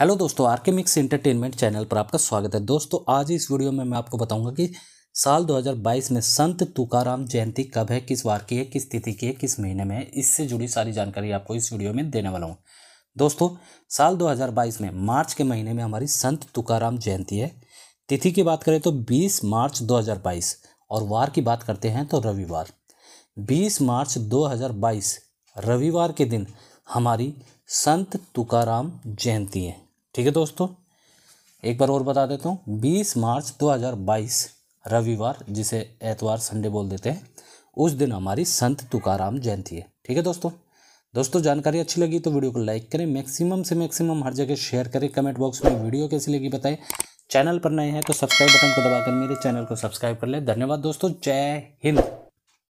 hello दोस्तों are के mix entertainment channel पर आपका स्वागत है दोस्तों आज इस वीडियो में मैं आपको बताऊंगा कि साल 2022 में संत तुकाराम जयंती कब है किस वार की है किस तिथि की है किस महीने में है इससे जुड़ी सारी जानकारी आपको इस वीडियो में देने वाला हूँ दोस्तों साल 2022 में मार्च के महीने में हमारी संत तुकाराम जयंती है तिथि की बात करें तो बीस मार्च दो और वार की बात करते हैं तो रविवार बीस मार्च दो रविवार के दिन हमारी संत तुकाराम जयंती है ठीक है दोस्तों एक बार और बता देता हूँ 20 मार्च 2022 रविवार जिसे एतवार संडे बोल देते हैं उस दिन हमारी संत तुकाराम जयंती है ठीक है दोस्तों दोस्तों जानकारी अच्छी लगी तो वीडियो को लाइक करें मैक्सिमम से मैक्सिमम हर जगह शेयर करें कमेंट बॉक्स में वीडियो कैसी लगी बताएं चैनल पर नए हैं तो सब्सक्राइब बटन को दबाकर मेरे चैनल को सब्सक्राइब कर लें धन्यवाद दोस्तों जय हिंद